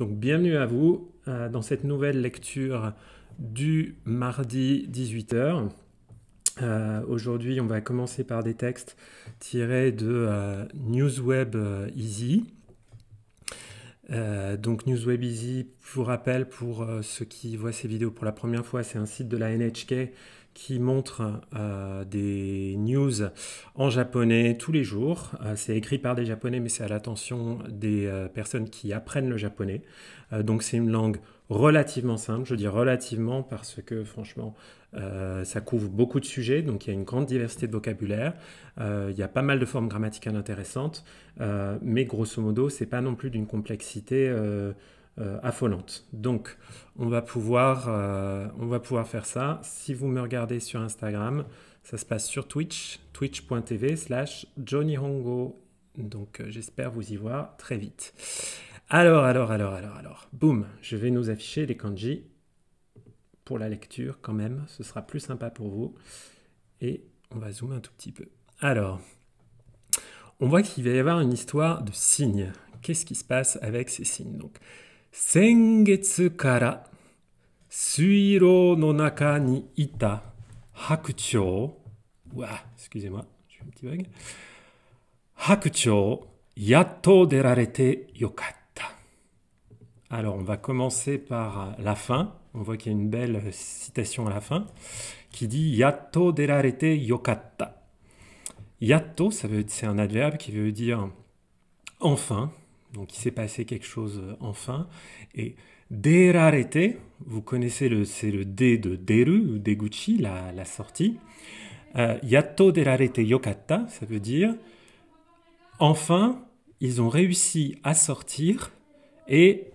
Donc bienvenue à vous euh, dans cette nouvelle lecture du mardi 18h. Euh, aujourd'hui, on va commencer par des textes tirés de euh, Newsweb Easy. donc Newsweb Easy, je vous rappelle pour ceux qui voient ces vidéos pour la première fois, c'est un site de la NHK qui montre euh, des news en japonais tous les jours. Euh, c'est écrit par des japonais, mais c'est à l'attention des euh, personnes qui apprennent le japonais. donc c'est une langue relativement simple. Je dis relativement parce que franchement, ça couvre beaucoup de sujets, donc il y a une grande diversité de vocabulaire. il y a pas mal de formes grammaticales intéressantes, mais grosso modo, c'est pas non plus d'une complexité euh, affolante. Donc, on va, pouvoir, euh, on va pouvoir faire ça. Si vous me regardez sur Instagram, ça se passe sur Twitch, twitch.tv slash johnnyhongo, Donc, euh, j'espère vous y voir très vite. Alors, alors, alors, alors, alors. Boum, je vais nous afficher les kanji pour la lecture quand même. Ce sera plus sympa pour vous. Et on va zoomer un tout petit peu. Alors, on voit qu'il va y avoir une histoire de signes. Qu'est-ce qui se passe avec ces signes Donc, 先月から水路の中にいた白鳥は、moi j'ai yato derarete yokatta. Alors, on va commencer par euh, la fin. On voit qu'il y a une belle euh, citation à la fin qui dit Yato derarete yokatta. Yato ça veut c'est un adverbe qui veut dire enfin, donc il s'est passé quelque chose euh, enfin. Et Derarete, vous connaissez le, c'est le D de Deru ou Deguchi, la, la sortie. Euh, yato Derarete Yokata, ça veut dire enfin, ils ont réussi à sortir et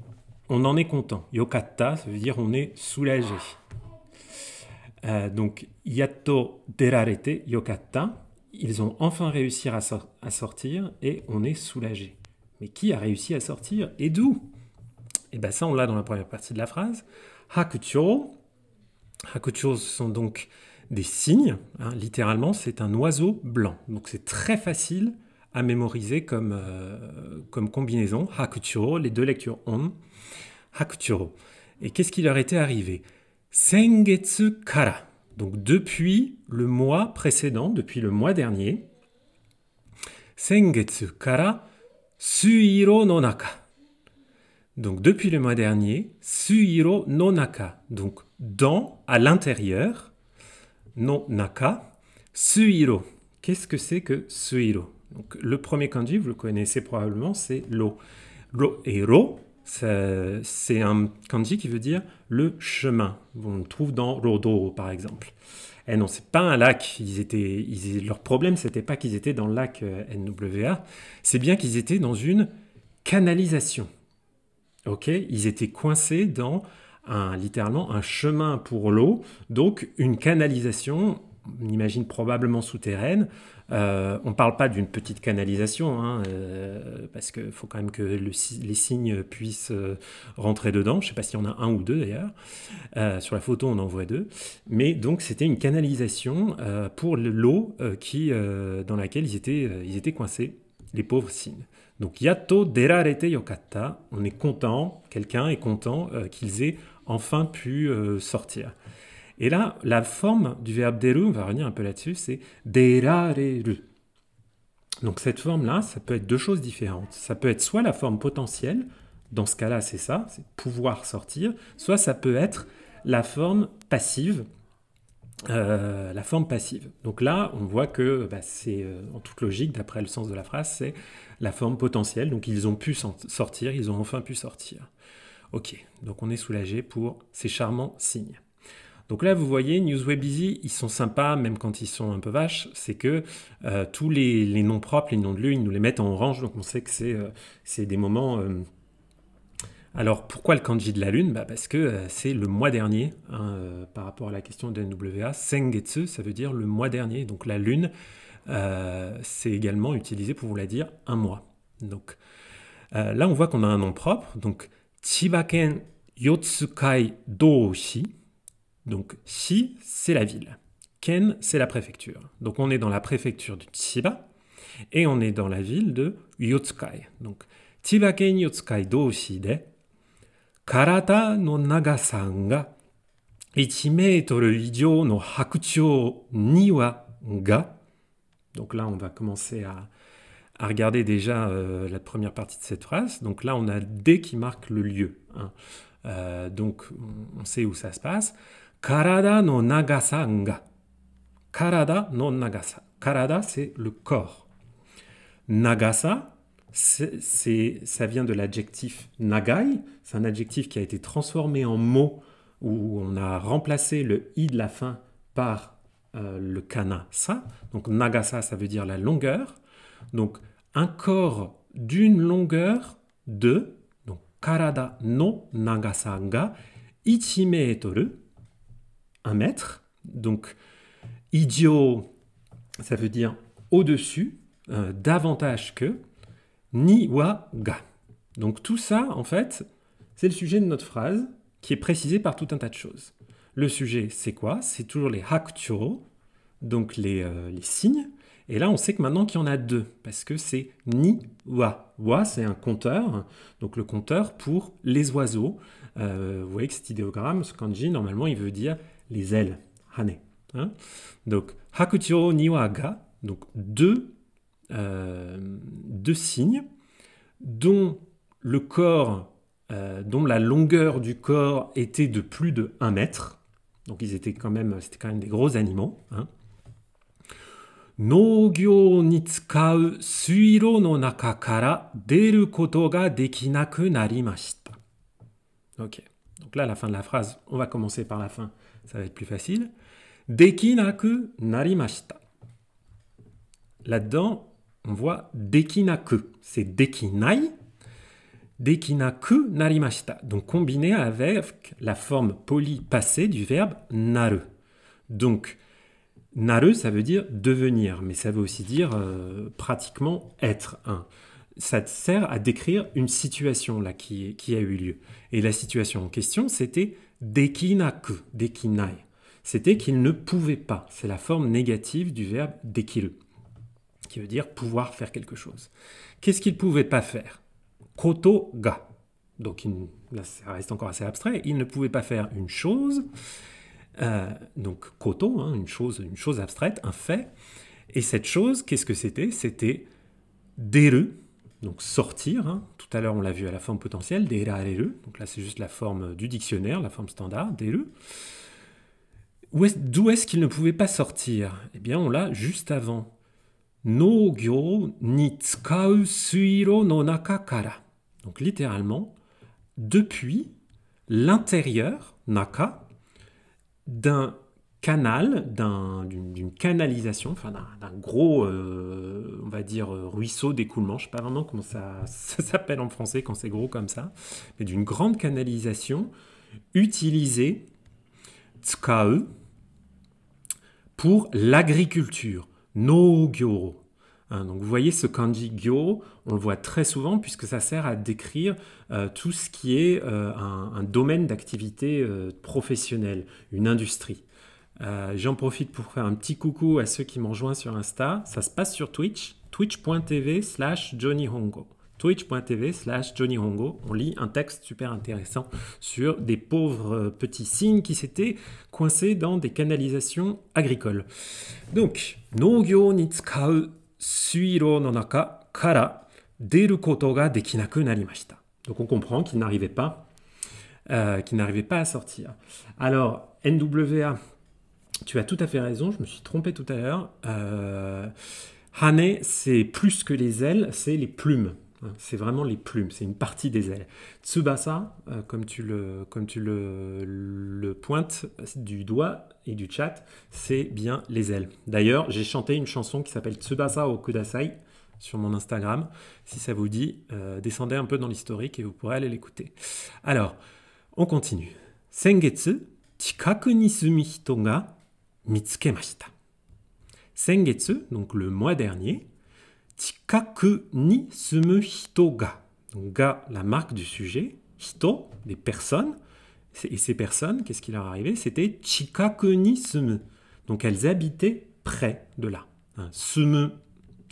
on en est content. Yokata, ça veut dire on est soulagé. Euh, donc, Yato Derarete Yokata, ils ont enfin réussi à sortir et on est soulagé. Mais qui a réussi à sortir et d'où Et eh bien ça, on l'a dans la première partie de la phrase. Hakuchō. Hakuchō, ce sont donc des signes. Hein, littéralement, c'est un oiseau blanc. Donc c'est très facile à mémoriser comme, euh, comme combinaison. Hakuchō, les deux lectures on. Hakuchō. Et qu'est-ce qui leur était arrivé Sengetsu kara. Donc depuis le mois précédent, depuis le mois dernier, Sengetsu kara Suhiro no naka. Donc depuis le mois dernier, Suhiro no Donc dans, à l'intérieur, no naka, suiro. Qu'est-ce que c'est que Suhiro? Donc le premier kanji, vous le connaissez probablement, c'est l'eau. Ro et ro, c'est un kanji qui veut dire le chemin. On le trouve dans rodo par exemple. Eh non, c'est pas un lac. Ils étaient, leur problème, c'était pas qu'ils étaient dans le lac euh, NWA, c'est bien qu'ils étaient dans une canalisation. Ok, ils étaient coincés dans un, littéralement un chemin pour l'eau, donc une canalisation on imagine probablement souterraine. Euh, on ne parle pas d'une petite canalisation, hein, euh, parce qu'il faut quand même que les signes puissent euh, rentrer dedans. Je ne sais pas s'il y en a un ou deux d'ailleurs. sur la photo, on en voit deux. Mais donc, c'était une canalisation pour l'eau qui, dans laquelle ils étaient, ils étaient coincés, les pauvres signes. Donc, Yato Derarete Yokata, on est content, quelqu'un est content qu'ils aient enfin pu sortir. Et là, la forme du verbe deru, on va revenir un peu là-dessus, c'est derareru. Donc cette forme-là, ça peut être deux choses différentes. Ça peut être soit la forme potentielle, dans ce cas-là c'est ça, c'est pouvoir sortir, soit ça peut être la forme passive. Euh, la forme passive. Donc là, on voit que bah, c'est euh, en toute logique, d'après le sens de la phrase, c'est la forme potentielle. Donc ils ont pu sortir, ils ont enfin pu sortir. Ok, donc on est soulagé pour ces charmants signes. Donc là, vous voyez, Newsweb Easy, ils sont sympas, même quand ils sont un peu vaches, c'est que euh, tous les, noms propres, les noms de lune, ils nous les mettent en orange, donc on sait que c'est euh, des moments... Euh. alors pourquoi le kanji de la lune bah, Parce que c'est le mois dernier, hein, par rapport à la question de NWA, Sengetsu, ça veut dire le mois dernier, donc la lune, c'est également utilisé pour vous la dire un mois. Donc là, on voit qu'on a un nom propre, donc Chibaken Yotsukai Doshi, donc Si c'est la ville. Ken, c'est la préfecture. Donc on est dans la préfecture de Chiba et on est dans la ville de Yotsukai. Donc Chiba Ken Yotsukai Doshi de Karata no Nagasan ga 1 ga Donc là, on va commencer à, regarder déjà euh, la première partie de cette phrase. Donc là, on a D qui marque le lieu. Hein. Euh, donc, on sait où ça se passe. Karada no nagasanga. Karada no nagasa. Karada, c'est le corps. Nagasa, c'est, ça vient de l'adjectif nagai. C'est un adjectif qui a été transformé en mot où on a remplacé le i de la fin par euh, le kana sa. Donc nagasa, ça veut dire la longueur. Donc un corps d'une longueur de, donc karada no nagasanga, 1 mètre, un mètre. Donc, idiot, ça veut dire au-dessus, euh, davantage que, ni wa ga. Donc tout ça, en fait, c'est le sujet de notre phrase qui est précisé par tout un tas de choses. Le sujet, c'est quoi C'est toujours les hakcho, donc euh, les, signes. Et là, on sait que maintenant qu'il y en a deux, parce que c'est ni wa. Wa, c'est un compteur, donc le compteur pour les oiseaux. Euh, vous voyez que cet idéogramme, ce kanji, normalement, il veut dire les ailes, hane. Hein? Donc, hakucho niwa ga, donc deux, euh, deux signes, dont le corps, euh, dont la longueur du corps était de plus de 1 mètre. Donc, ils étaient quand même, c'était quand même des gros animaux. Hein? Nogyo tsukau suiro no naka kara deru koto ga dekinaku narimashita. Ok. Donc là, la fin de la phrase, on va commencer par la fin ça va être plus facile. Dekinaku narimashita. Là-dedans, on voit dekinaku, c'est dekinai. Dekinaku narimashita, donc combiné avec la forme polypassée du verbe naru. Donc, naru, ça veut dire devenir, mais ça veut aussi dire euh, pratiquement être un ça sert à décrire une situation là qui, a eu lieu. Et la situation en question, c'était dekinaku, dekinai. C'était qu'il ne pouvait pas. C'est la forme négative du verbe dekiru, qui veut dire pouvoir faire quelque chose. Qu'est-ce qu'il ne pouvait pas faire Koto ga. Donc il, là, ça reste encore assez abstrait. Il ne pouvait pas faire une chose. Euh, donc koto, hein, une chose, une chose abstraite, un fait. Et cette chose, qu'est-ce que c'était C'était deru, donc sortir, hein. tout à l'heure on l'a vu à la forme potentielle, derareru, donc là c'est juste la forme du dictionnaire, la forme standard, deru. D'où est-ce qu'il ne pouvait pas sortir Eh bien on l'a juste avant. No gyo ni tsukau suiro no nakakara. Donc littéralement, depuis l'intérieur, naka, d'un canal, d'une canalisation, enfin d'un gros, euh, on va dire, euh, ruisseau d'écoulement, je ne sais pas vraiment comment ça, s'appelle en français quand c'est gros comme ça, mais d'une grande canalisation utilisée, tskae, pour l'agriculture, no gyoro. Hein, donc vous voyez ce kanji gyo, on le voit très souvent puisque ça sert à décrire euh, tout ce qui est un, domaine d'activité professionnelle, une industrie. Euh, j'en profite pour faire un petit coucou à ceux qui m'ont joint sur Insta. Ça se passe sur Twitch, twitch.tv slash Johnny twitch.tv slash Johnny On lit un texte super intéressant sur des pauvres petits signes qui s'étaient coincés dans des canalisations agricoles. Donc, Nogyo Donc on comprend qu'il n'arrivait pas, euh, qu'il n'arrivait pas à sortir. Alors, NWA, tu as tout à fait raison, je me suis trompé tout à l'heure. Euh, Hane, c'est plus que les ailes, c'est les plumes. Hein, c'est vraiment les plumes, c'est une partie des ailes. Tsubasa, euh, comme tu, le, comme tu le, pointes du doigt et du chat, c'est bien les ailes. D'ailleurs, j'ai chanté une chanson qui s'appelle Tsubasa au Kudasai sur mon Instagram. Si ça vous dit, euh, descendez un peu dans l'historique et vous pourrez aller l'écouter. Alors, on continue. Sengetsu, chikaku ni sumi mitsuke Sengetsu, donc le mois dernier, chikaku ni sumu hito ga. Donc ga, la marque du sujet, hito, des personnes. Et ces personnes, qu'est-ce qui leur arrivait C'était chikaku ni sumu. Donc elles habitaient près de là. Hein,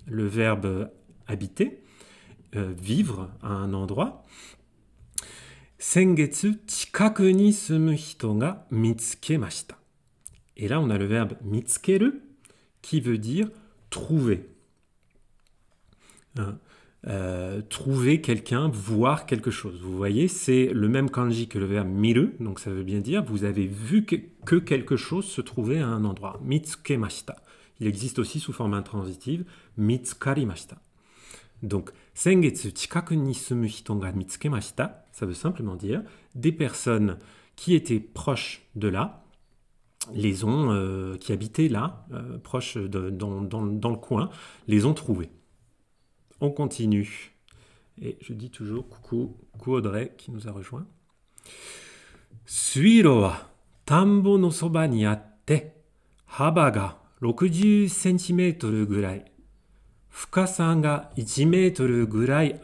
le verbe habiter, euh, vivre à un endroit. Sengetsu, chikaku ni sumu hito ga mitsuke et là, on a le verbe mitsukeru qui veut dire trouver. Hein. Euh, trouver quelqu'un, voir quelque chose. Vous voyez, c'est le même kanji que le verbe miru, donc ça veut bien dire vous avez vu que, quelque chose se trouvait à un endroit. Mitsukemashita. Il existe aussi sous forme intransitive mitsukarimashita. Donc, sengetsu chikaku ni sumu hito ga mitsukemashita, ça veut simplement dire des personnes qui étaient proches de là les ont, euh, qui habitaient là, euh, proche de, dans, dans, dans, le coin, les ont trouvés. On continue. Et je dis toujours coucou, coucou Audrey qui nous a rejoint. Suiro tambo no soba ni atte, haba ga 60 cm ga 1 gurai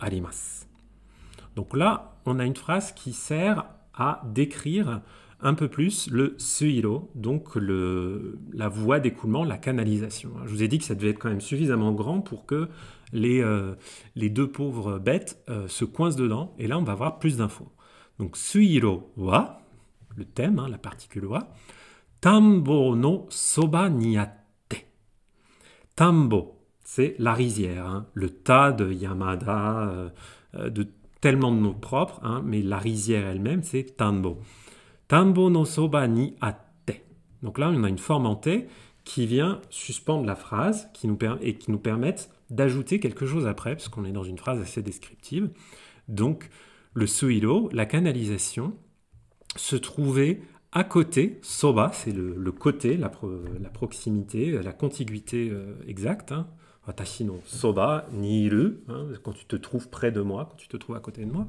Donc là, on a une phrase qui sert à décrire un peu plus le suiro, donc la voie d'écoulement, la canalisation. Je vous ai dit que ça devait être quand même suffisamment grand pour que les, euh, deux pauvres bêtes euh, se coincent dedans. Et là, on va avoir plus d'infos. Donc suiro wa, le thème, hein, la particule wa, tambo no soba ni Tambo, c'est la rizière, hein. le tas de Yamada, euh, de tellement de noms propres, hein, mais la rizière elle-même, c'est tambo. Tambo no soba ni atte. Donc là, on a une forme en T qui vient suspendre la phrase qui nous et qui nous permet d'ajouter quelque chose après, parce qu'on est dans une phrase assez descriptive. Donc, le suilo, la canalisation, se trouvait à côté, soba, c'est le, côté, la, la, proximité, la contiguïté euh, exacte. Hein. NO soba ni iru, hein, quand tu te trouves près de moi, quand tu te trouves à côté de moi.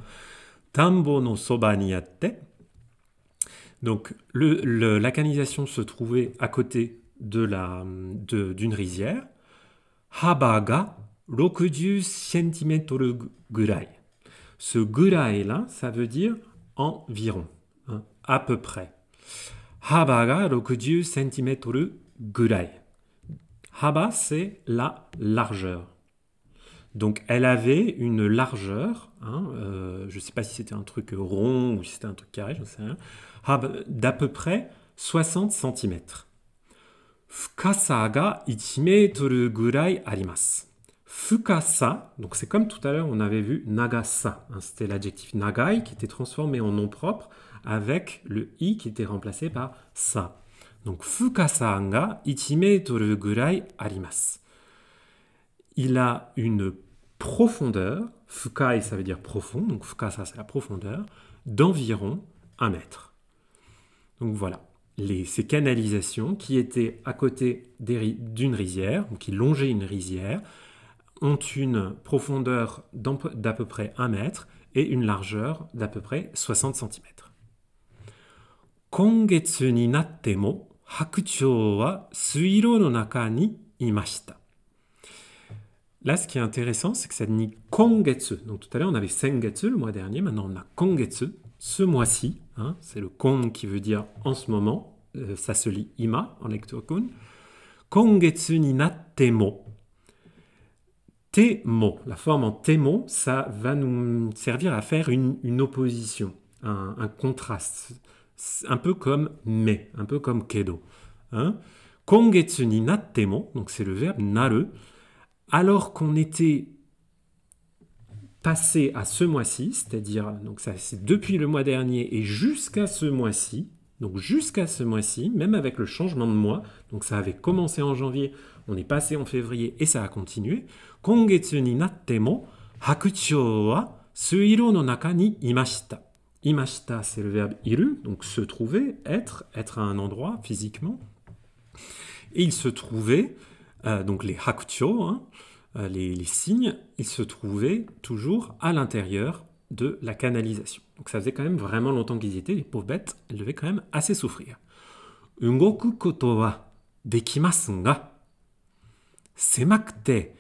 Tambo no soba ni atte, donc la canalisation se trouvait à côté de d'une rizière. Habaga 60 cm gurai. Ce gurai là, ça veut dire environ, hein, à peu près. Habaga 60 cm gurai. Haba, c'est la largeur. Donc elle avait une largeur, hein, euh, je ne sais pas si c'était un truc rond ou si c'était un truc carré, je ne sais rien, d'à peu près 60 cm. Fukasa ga 1 gurai arimasu. Fukasa, donc c'est comme tout à l'heure on avait vu nagasa, hein, c'était l'adjectif nagai qui était transformé en nom propre avec le i qui était remplacé par sa. Donc fukasa ga 1 gurai arimasu. Il a une profondeur, fukai ça veut dire profond, donc fukasa c'est la profondeur, d'environ 1 mètre. Donc voilà, ces canalisations qui étaient à côté d'une rizière, qui longeaient une rizière, ont une profondeur d'à peu près 1 mètre et une largeur d'à peu près 60 cm. Là, ce qui est intéressant, c'est que ça dit kongetsu. Donc tout à l'heure, on avait sengetsu le mois dernier, maintenant on a kongetsu ce mois-ci Hein, c'est le kon » qui veut dire en ce moment, euh, ça se lit ima en lecture kon ». Kongetsu ni natte mo. Temo, la forme en temo, ça va nous servir à faire une, opposition, un, contraste, un peu comme mais, un peu comme kedo. Hein. Kongetsu ni natte mo, donc c'est le verbe nare, alors qu'on était passé à ce mois-ci, c'est-à-dire donc ça c'est depuis le mois dernier et jusqu'à ce mois-ci. Donc jusqu'à ce mois-ci, même avec le changement de mois, donc ça avait commencé en janvier, on est passé en février et ça a continué. Kongetsu ni natte mo hakucho wa suiro no naka ni imashita. Imashita c'est le verbe iru, donc se trouver, être, être à un endroit physiquement. Et il se trouvait euh, donc les hakucho... hein, euh, les, signes, ils se trouvaient toujours à l'intérieur de la canalisation. Donc ça faisait quand même vraiment longtemps qu'ils y étaient, les pauvres bêtes, elles devaient quand même assez souffrir. Ungoku koto wa dekimasu ga semakute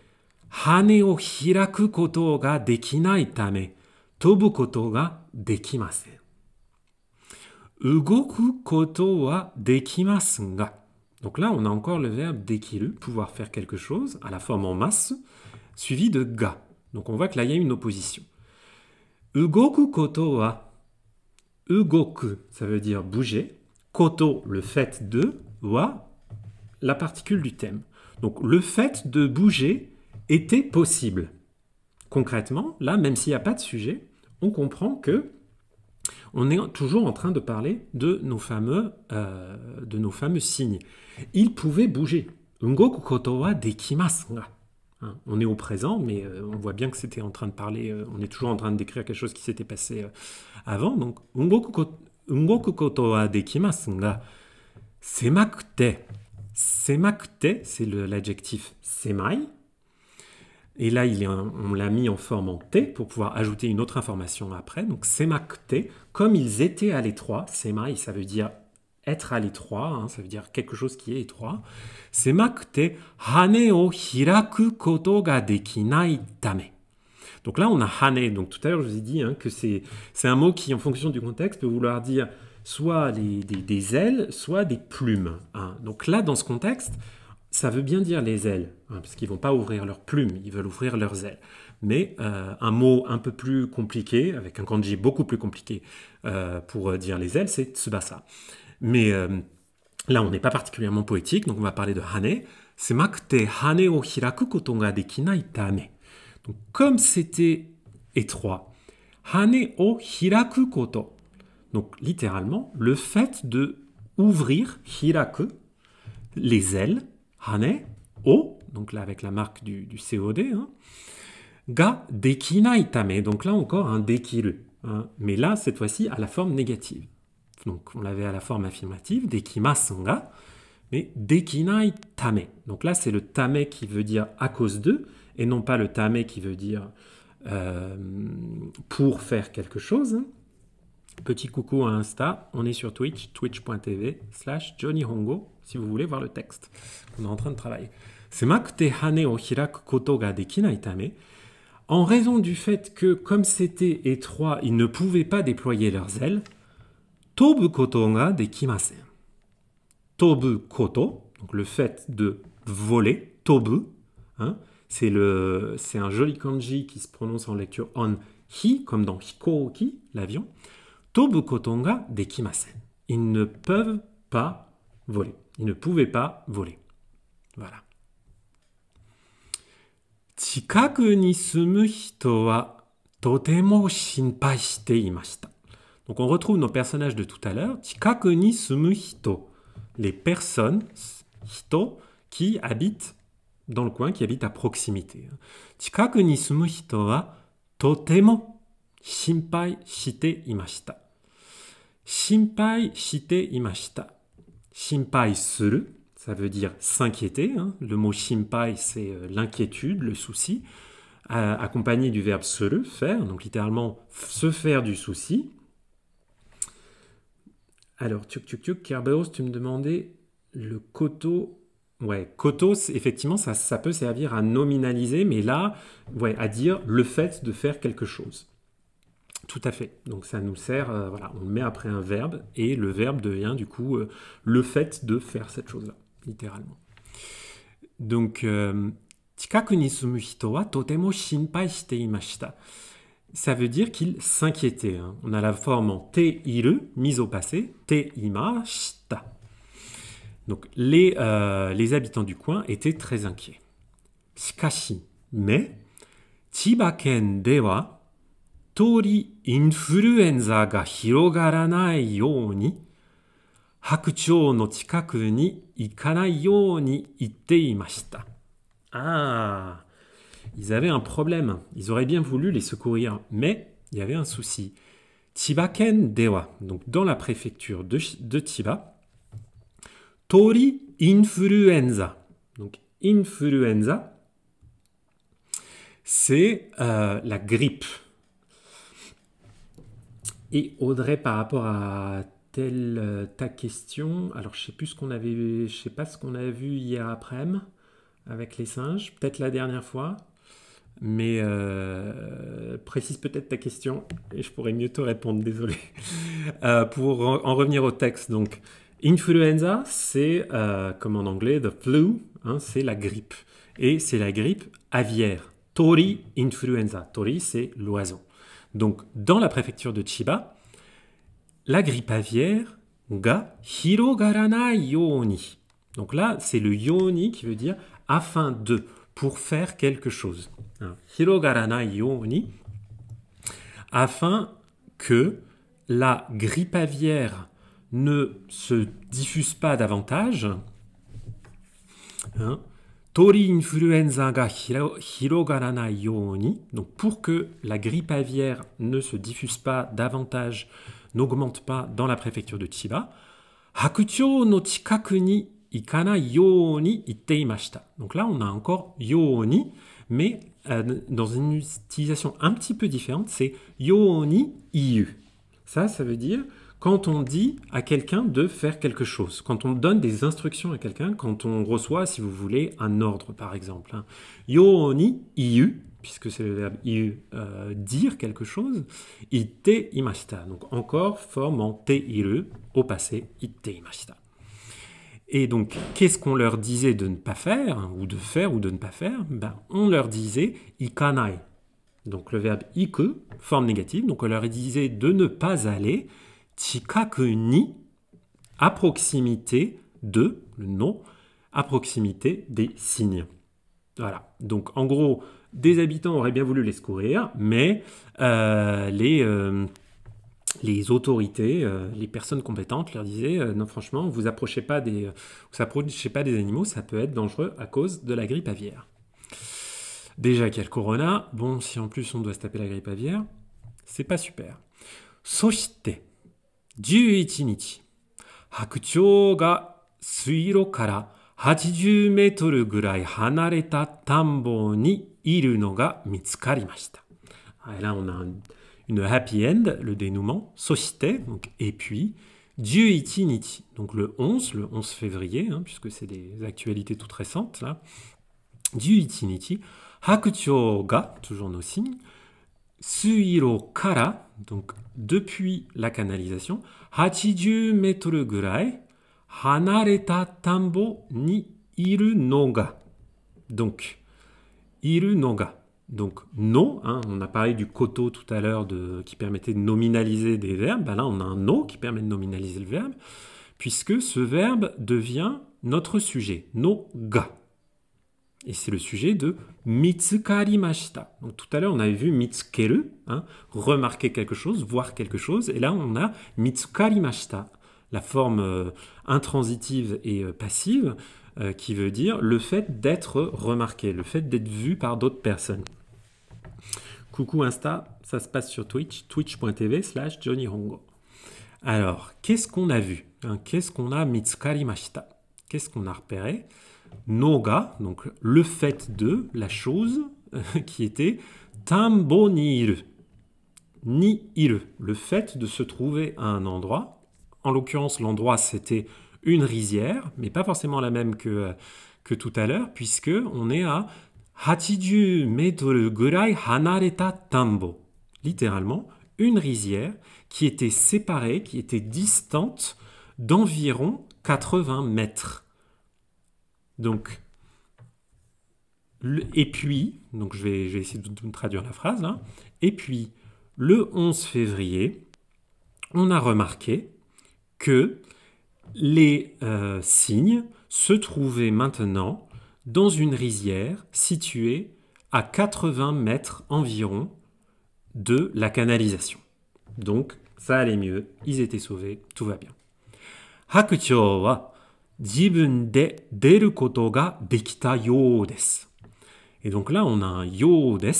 hane o hiraku koto ga tobu koto ga Ugoku koto wa dekimasu ga donc là, on a encore le verbe d'ekiru, pouvoir faire quelque chose, à la forme en masse, suivi de ga. Donc on voit que là, il y a une opposition. Ugoku koto wa. Ugoku, ça veut dire bouger. Koto, le fait de. Wa, la particule du thème. Donc le fait de bouger était possible. Concrètement, là, même s'il n'y a pas de sujet, on comprend que on est toujours en train de parler de nos fameux, euh, de nos fameux signes. Ils pouvaient bouger. Ungoku koto wa dekimasu hein, on est au présent, mais euh, on voit bien que c'était en train de parler, euh, on est toujours en train de décrire quelque chose qui s'était passé avant. Donc, dekimasu ga semakute. Semakute, c'est l'adjectif semai. Et là, on l'a mis en forme en T pour pouvoir ajouter une autre information après. Donc SEMA T, comme ils étaient à l'étroit, SEMA, ça veut dire être à l'étroit, hein, ça veut dire quelque chose qui est étroit. SEMA T, hane o hiraku koto ga dekinai tame. Donc là, on a hane. Donc tout à l'heure, je vous ai dit hein, que c'est un mot qui, en fonction du contexte, peut vouloir dire soit des, ailes, soit des plumes. Hein. Donc là, dans ce contexte, ça veut bien dire les ailes, hein, parce qu'ils vont pas ouvrir leurs plumes, ils veulent ouvrir leurs ailes. Mais euh, un mot un peu plus compliqué, avec un kanji beaucoup plus compliqué euh, pour euh, dire les ailes, c'est tsubasa. Mais là, on n'est pas particulièrement poétique, donc on va parler de hane. C'est makute hane o hiraku koto ga dekinai tame. Donc comme c'était étroit, hane o hiraku koto. Donc littéralement, le fait de ouvrir hiraku les ailes hane o, donc là avec la marque du, COD, hein, ga dekinaitame, donc là encore un dekiru, hein, mais là cette fois-ci à la forme négative. Donc on l'avait à la forme affirmative, dekimasu ga, mais dekinaitame. Donc là c'est le tame qui veut dire à cause de, et non pas le tame qui veut dire euh, pour faire quelque chose. Hein. Petit coucou à Insta, on est sur Twitch, twitch.tv slash Johnny Hongo si vous voulez voir le texte on est en train de travailler. En raison du fait que, comme c'était étroit, ils ne pouvaient pas déployer leurs ailes, tobu koto ga dekimasen. Tobu koto, donc le fait de voler, tobu, hein, c'est un joli kanji qui se prononce en lecture on hi, comme dans hikoki, l'avion. Tobu koto ga dekimasen. Ils ne peuvent pas voler. Il ne pouvait pas voler. Voilà. ni hito totemo shinpai shite sumu wa imashita. Donc on retrouve nos personnages de tout à l'heure. ni hito, sumu Les personnes, hito, qui habitent dans le coin, qui habitent à proximité. Chikaku ni sumu hito wa totemo shinpai shite imashita. Shinpai shite imashita. Shimpai suru, ça veut dire s'inquiéter. Hein. Le mot shimpai, c'est euh, l'inquiétude, le souci, euh, accompagné du verbe suru, faire, donc littéralement se faire du souci. Alors, tuk tuk Kerberos, tu me demandais le koto. Ouais, koto, effectivement, ça, ça peut servir à nominaliser, mais là, ouais, à dire le fait de faire quelque chose. Tout à fait. Donc ça nous sert, euh, voilà, on met après un verbe et le verbe devient du coup euh, le fait de faire cette chose-là, littéralement. Donc, euh, ça veut dire qu'il s'inquiétait. Hein. On a la forme en te iru, mise au passé, te imashita. Donc les, euh, habitants du coin étaient très inquiets. mais, dewa, ah! ils avaient un problème. Ils auraient bien voulu les secourir, mais il y avait un souci. tibaken dewa, donc dans la préfecture de, de Tori influenza. Donc influenza, c'est euh, la grippe. Et Audrey, par rapport à telle euh, ta question, alors je sais plus ce qu'on avait, vu, je sais pas ce qu'on a vu hier après-midi avec les singes, peut-être la dernière fois, mais euh, précise peut-être ta question et je pourrais mieux te répondre, désolé. Euh, pour en revenir au texte, donc influenza, c'est comme en anglais the flu, hein, c'est la grippe et c'est la grippe aviaire. Tori influenza, tori c'est l'oiseau. Donc, dans la préfecture de Chiba, la grippe aviaire ga hirogaranai yoni. Donc là, c'est le yoni qui veut dire afin de, pour faire quelque chose. Hein. Hirogaranai yoni, afin que la grippe aviaire ne se diffuse pas davantage. Hein, donc pour que la grippe aviaire ne se diffuse pas davantage, n'augmente pas dans la préfecture de Chiba, Hakucho no ikana Donc là, on a encore yoni mais euh, dans une utilisation un petit peu différente, c'est yoni iu. Ça, ça veut dire quand on dit à quelqu'un de faire quelque chose, quand on donne des instructions à quelqu'un, quand on reçoit, si vous voulez, un ordre, par exemple. Hein. Yo ni iu, puisque c'est le verbe iu, euh, dire quelque chose, ite imashita. Donc encore forme en te iru, au passé, ite imashita. Et donc, qu'est-ce qu'on leur disait de ne pas faire, ou de faire, ou de ne pas faire ben, On leur disait ikanai. Donc le verbe iku, forme négative, donc on leur disait de ne pas aller, chikaku ni, à proximité de, le nom, à proximité des signes. Voilà. Donc en gros, des habitants auraient bien voulu les secourir, mais euh, les, euh, les autorités, euh, les personnes compétentes leur disaient non franchement, vous approchez pas des, vous approchez pas des animaux, ça peut être dangereux à cause de la grippe aviaire. Déjà qu'il corona, bon si en plus on doit se taper la grippe aviaire, c'est pas super. Société. 11日、白鳥が水路から80メートルぐらい離れた田んぼにいるのが見つかりました。Là, on a une happy end, le dénouement. そして、donc, et puis, Juichinichi, donc le 11, le 11 février, hein, puisque c'est des actualités toutes récentes, là. Juichinichi, Hakuchō ga, toujours nos signes, Suiro kara, donc depuis la canalisation, 80 mètres hanareta tambo ni iru GA Donc, iru GA Donc, no, hein, on a parlé du koto tout à l'heure qui permettait de nominaliser des verbes. Ben là, on a un no qui permet de nominaliser le verbe, puisque ce verbe devient notre sujet, no ga. Et c'est le sujet de mitsukarimashita. Donc tout à l'heure, on avait vu mitsukeru, hein, remarquer quelque chose, voir quelque chose. Et là, on a mitsukarimashita, la forme euh, intransitive et euh, passive, euh, qui veut dire le fait d'être remarqué, le fait d'être vu par d'autres personnes. Coucou Insta, ça se passe sur Twitch, twitch.tv slash Johnny Hongo. Alors, qu'est-ce qu'on a vu hein, Qu'est-ce qu'on a mitsukarimashita Qu'est-ce qu'on a repéré noga, donc le fait de, la chose, euh, qui était tambo ni iru. Ni iru, le fait de se trouver à un endroit. En l'occurrence, l'endroit, c'était une rizière, mais pas forcément la même que, euh, que tout à l'heure, puisque on est à 80 mètres gurai hanareta tambo. Littéralement, une rizière qui était séparée, qui était distante d'environ 80 mètres. Donc, et puis, donc je vais, essayer de, traduire la phrase hein. Et puis, le 11 février, on a remarqué que les signes euh, cygnes se trouvaient maintenant dans une rizière située à 80 mètres environ de la canalisation. Donc, ça allait mieux, ils étaient sauvés, tout va bien. Hakucho wa et donc là, on a un yo des.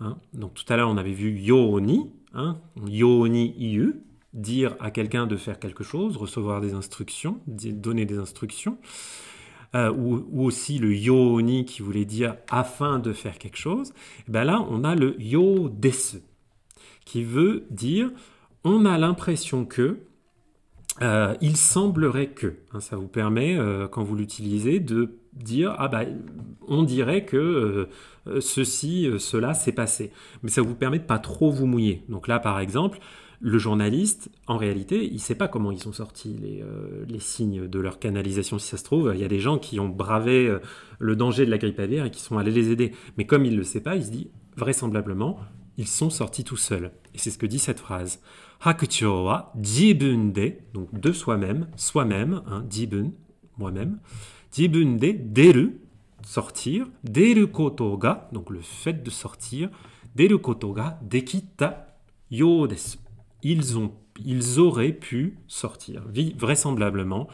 Hein. Donc tout à l'heure, on avait vu yoni, hein. yoni iu, dire à quelqu'un de faire quelque chose, recevoir des instructions, donner des instructions. Euh, ou, aussi le yoni qui voulait dire afin de faire quelque chose. Et bien là, on a le yo des qui veut dire on a l'impression que euh, il semblerait que, hein, ça vous permet, euh, quand vous l'utilisez, de dire ah bah on dirait que euh, ceci, cela s'est passé. Mais ça vous permet de pas trop vous mouiller. Donc là, par exemple, le journaliste, en réalité, il ne sait pas comment ils sont sortis les, les, signes de leur canalisation, si ça se trouve. Il y a des gens qui ont bravé le danger de la grippe aviaire et qui sont allés les aider. Mais comme il ne le sait pas, il se dit vraisemblablement, ils sont sortis tout seuls. Et c'est ce que dit cette phrase. Hakucho wa jibun de, donc de soi-même, soi-même, hein, jibun, moi-même. Jibun de deru, sortir. Deru koto ga, donc le fait de sortir. Deru koto ga dekita yo desu. Ils, ont, ils auraient pu sortir. Vraisemblablement,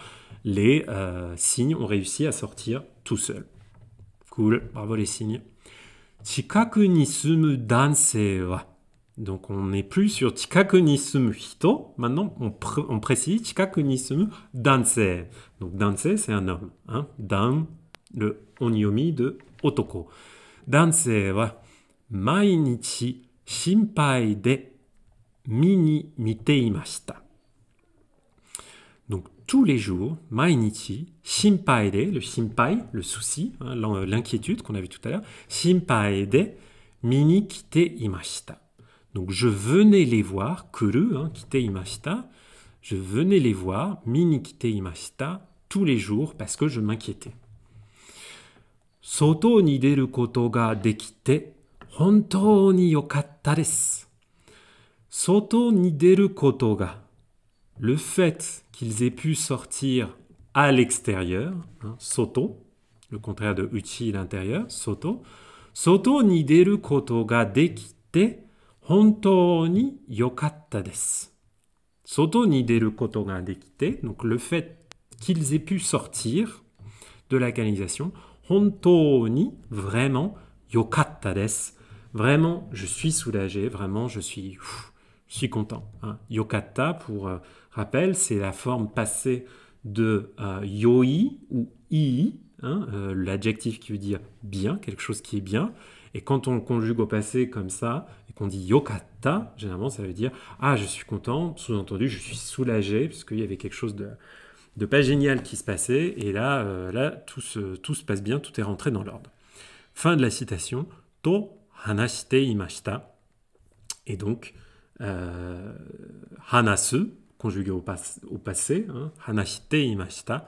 les euh, signes ont réussi à sortir tout seuls. Cool, bravo les signes. Chikaku ni sumu dansei wa. Donc on n'est plus sur chikaku ni hito. Maintenant, on, on précise chikaku ni danse. Donc danse, c'est un homme. Hein? Dan, le onyomi de otoko. Danse wa mainichi shinpai de mini Donc tous les jours, mainichi, shinpai de, le shinpai, le souci, hein, l'inquiétude qu'on a vu tout à l'heure, shinpai de, mini kite imashita. Donc je venais les voir, kuru, hein, kite imashita, je venais les voir, mini kite imashita, tous les jours parce que je m'inquiétais. Soto ni deru koto ga dekite, hontou ni Soto ni deru koto ga. Le fait qu'ils aient pu sortir à l'extérieur, hein, soto, le contraire de uchi, l'intérieur, soto. Soto ni deru koto ga dekite, 本当に良かったです。外に出ることができて、donc le fait qu'ils aient pu sortir de la canalisation, hontouni vraiment, yokatta vraiment, je suis soulagé, vraiment, je suis, content. Hein. Yokata, pour euh, rappel, c'est la forme passée de euh, yoi ou ii, hein, euh, l'adjectif qui veut dire bien, quelque chose qui est bien. Et quand on le conjugue au passé comme ça, qu'on on dit yokata, généralement, ça veut dire Ah, je suis content, sous-entendu, je suis soulagé, parce y avait quelque chose de, de, pas génial qui se passait, et là, euh, là tout, se, tout se passe bien, tout est rentré dans l'ordre. Fin de la citation, To hanashite imashita. Et donc, euh, hanasu, conjugué au, passé, hein, hanashite imashita,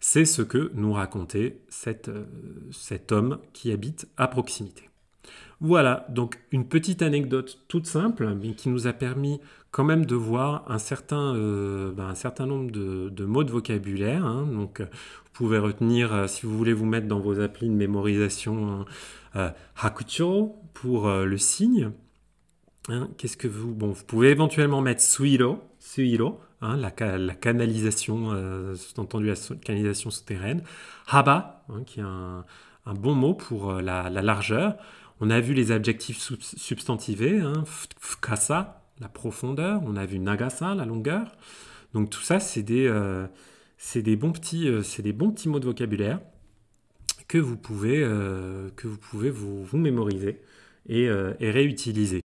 c'est ce que nous racontait euh, cet homme qui habite à proximité. Voilà, donc une petite anecdote toute simple, mais qui nous a permis quand même de voir un certain, euh, ben, nombre de, mots de vocabulaire. Hein. Donc, euh, vous pouvez retenir, euh, si vous voulez vous mettre dans vos applis de mémorisation, hein, euh, hakucho pour le signe. Hein. Qu'est-ce que vous... pouvez éventuellement mettre suiro, la, canalisation, entendu la canalisation souterraine. Haba, qui est un, bon mot pour la, largeur. On a vu les adjectifs substantivés, hein, fkasa, la profondeur, on a vu nagasa, la longueur. Donc tout ça, c'est des, euh, des, bons petits, euh, des bons petits mots de vocabulaire que vous pouvez, euh, que vous, pouvez mémoriser et réutiliser.